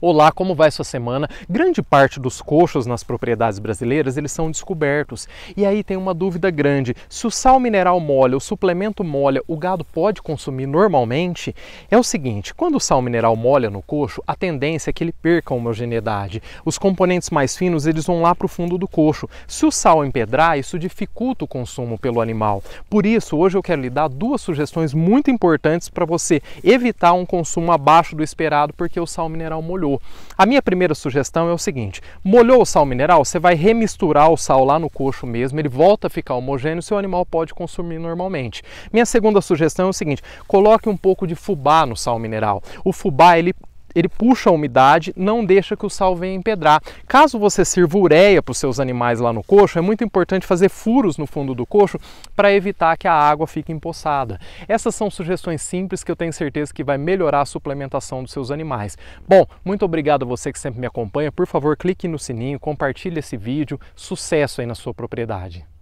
Olá, como vai sua semana? Grande parte dos coxos nas propriedades brasileiras, eles são descobertos. E aí tem uma dúvida grande. Se o sal mineral molha, o suplemento molha, o gado pode consumir normalmente? É o seguinte, quando o sal mineral molha no coxo, a tendência é que ele perca a homogeneidade. Os componentes mais finos, eles vão lá para o fundo do coxo. Se o sal empedrar, isso dificulta o consumo pelo animal. Por isso, hoje eu quero lhe dar duas sugestões muito importantes para você evitar um consumo abaixo do esperado porque o sal mineral molhou molhou. A minha primeira sugestão é o seguinte: molhou o sal mineral, você vai remisturar o sal lá no coxo mesmo, ele volta a ficar homogêneo, seu animal pode consumir normalmente. Minha segunda sugestão é o seguinte: coloque um pouco de fubá no sal mineral. O fubá ele ele puxa a umidade, não deixa que o sal venha empedrar. Caso você sirva ureia para os seus animais lá no coxo, é muito importante fazer furos no fundo do coxo para evitar que a água fique empoçada. Essas são sugestões simples que eu tenho certeza que vai melhorar a suplementação dos seus animais. Bom, muito obrigado a você que sempre me acompanha. Por favor, clique no sininho, compartilhe esse vídeo. Sucesso aí na sua propriedade.